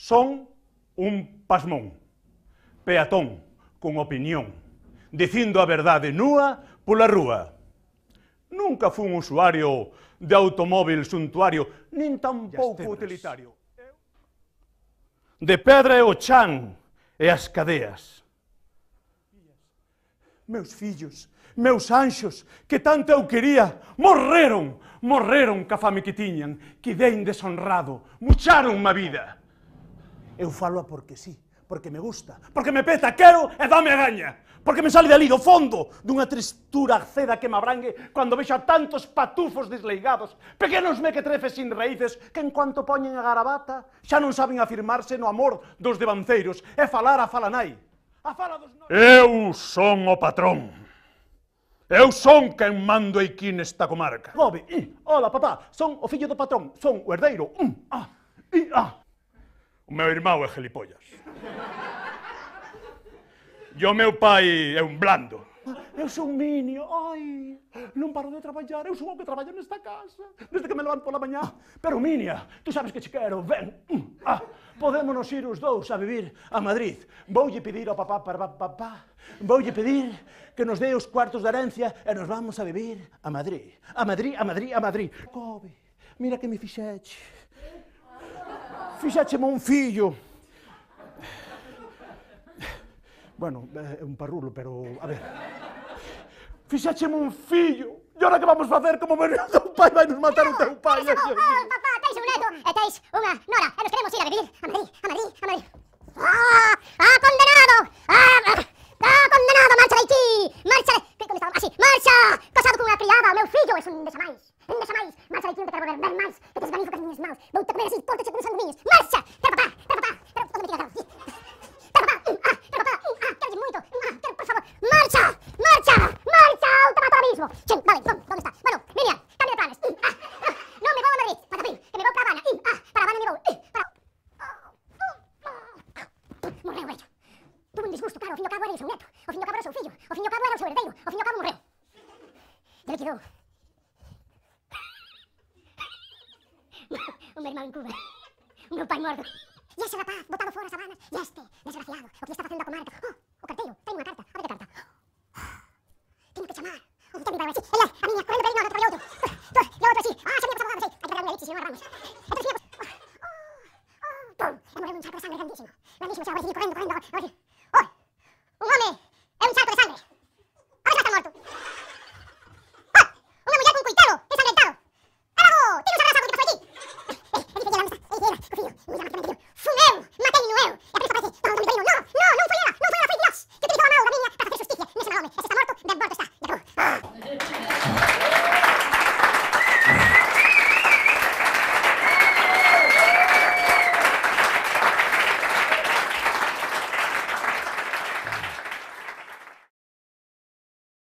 Son un pasmón, peatón con opinión, dicindo a verdade nua pola rúa. Nunca fun usuario de automóvil suntuario, nin tampouco utilitario. De pedra é o chan e as cadeas. Meus fillos, meus anxos, que tanto eu quería, morreron, morreron ca fame que tiñan, quedei deshonrado, mucharon ma vida. Eu falo porque sí, porque me gusta, porque me peta, quero e dame a gaña. Porque me sale de ali do fondo dunha tristura ceda que me abrangue cando vexo a tantos patufos desleigados, pequenos mequetrefes sin raíces que en cuanto poñen a garabata xa non saben afirmarse no amor dos devanceiros e falar a falanai. A fala dos... Eu son o patrón. Eu son quen mando aquí nesta comarca. Gobe, hola papá, son o fillo do patrón, son o herdeiro. Mm, ah, i, ah. O meu irmão é gilipollas. E o meu pai é un blando. Eu sou un niño, ai, non paro de traballar, eu sou o que traballo nesta casa, desde que me levanto pola mañá. Pero, Minia, tú sabes que che quero, ven, mm, ah, podémonos ir os dous a vivir a Madrid. Voulle pedir ao papá para papá, voulle pedir que nos dé os cuartos de herencia e nos vamos a vivir a Madrid, a Madrid, a Madrid, a Madrid. Kobe, mira que me fixeche fixácheme un fillo. Bueno, é eh, un parrulo, pero a ver. Fixácheme un fillo. E ora que vamos facer como ver o teu pai vai nos matar o eh, teu eh, pai. Teis un papá, teis un neto e teis unha nora. E nos queremos ir a vivir a Madrid, a Madrid, a Madrid. Ah, ah condenado! Ah, ah, ah condenado, marcha de aquí! Marcha de... Como estaba? Así, marcha! Casado con unha criada, o meu fillo é un desamais. Un desamais. Marcha de aquí, non te quero ver, ver máis. Que tes ganizo que as miñas maus. Vou te comer así, pórtate con os sanguinhos. disgusto, cara, o fim e cabo era isso, um neto, o fin e ao cabo era seu filho, ao fin e cabo era o seu herdeiro, ao fim e cabo morreu. Ya liquidó. un hermano en Cuba, un pai morto. E ese rapaz, botado fora as sabanas. e este, desgraciado, o que está facendo a comarca. Oh, o carteiro, tem unha carta, abre que carta. Tenho que chamar. O que vai así, ele, a miña, correndo, pero non, outro, outro, outro, outro, así. Ah, xa me pasaba, non sei, hai que dar unha elipsis, non agarramos. Entón, sí, oh, oh, pum, e morreu un charco de sangre grandísimo. Grandísimo, xa, agora sí, correndo, correndo, agora sí.